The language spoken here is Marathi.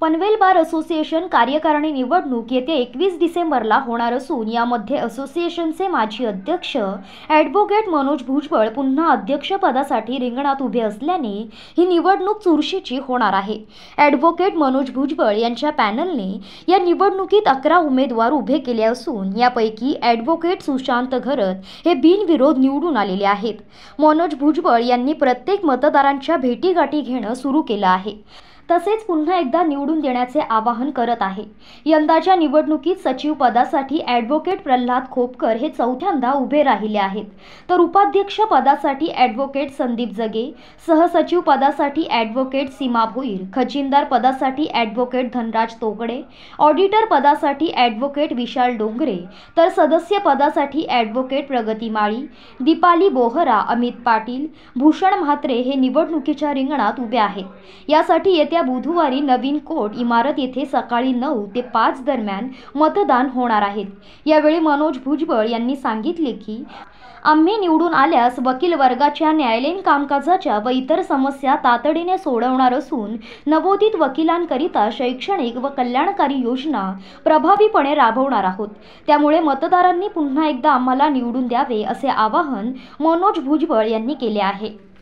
पनवेल बार असोसिएशन कार्यकारिणी निवडणूक येत्या एकवीस डिसेंबरला होणार असून यामध्ये असोसिएशनचे माजी अध्यक्ष ॲडव्होकेट मनोज भुजबळ पुन्हा अध्यक्षपदासाठी रिंगणात उभे असल्याने ही निवडणूक चुरशीची होणार आहे ॲडव्होकेट मनोज भुजबळ यांच्या पॅनलने या निवडणुकीत अकरा उमेदवार उभे केले असून यापैकी ॲडव्होकेट सुशांत घरत हे बिनविरोध निवडून आलेले आहेत मनोज भुजबळ यांनी प्रत्येक मतदारांच्या भेटीगाठी घेणं सुरू केलं आहे तसेच पुन्हा एकदा निवडून देण्याचे आवाहन करत आहे यंदाच्या निवडणुकीत सचिव पदासाठी ॲडव्होकेट प्रल्हाद खोपकर हे चौथ्यांदा उभे राहिले आहेत तर उपाध्यक्ष पदासाठी ॲडव्होकेट संदीप जगे सहसचिव पदासाठी ॲडव्होकेट सीमा भोईर खजिनदार पदासाठी ॲडव्होकेट धनराज तोगडे ऑडिटर पदासाठी ॲडव्होकेट विशाल डोंगरे तर सदस्य पदासाठी ॲडव्होकेट प्रगती माळी दीपाली बोहरा अमित पाटील भूषण म्हात्रे हे निवडणुकीच्या रिंगणात उभे आहेत यासाठी येत्या येत्या बुधवारी नवीन कोर्ट इमारत येथे सकाळी नऊ ते पाच दरम्यान मतदान होणार आहेत यावेळी मनोज भुजबळ यांनी सांगितले की आम्ही निवडून आल्यास वकील वर्गाच्या न्यायालयीन कामकाजाच्या व इतर समस्या तातडीने सोडवणार असून नवोदित वकिलांकरिता शैक्षणिक व कल्याणकारी योजना प्रभावीपणे राबवणार आहोत त्यामुळे मतदारांनी पुन्हा एकदा आम्हाला निवडून द्यावे असे आवाहन मनोज भुजबळ यांनी केले आहे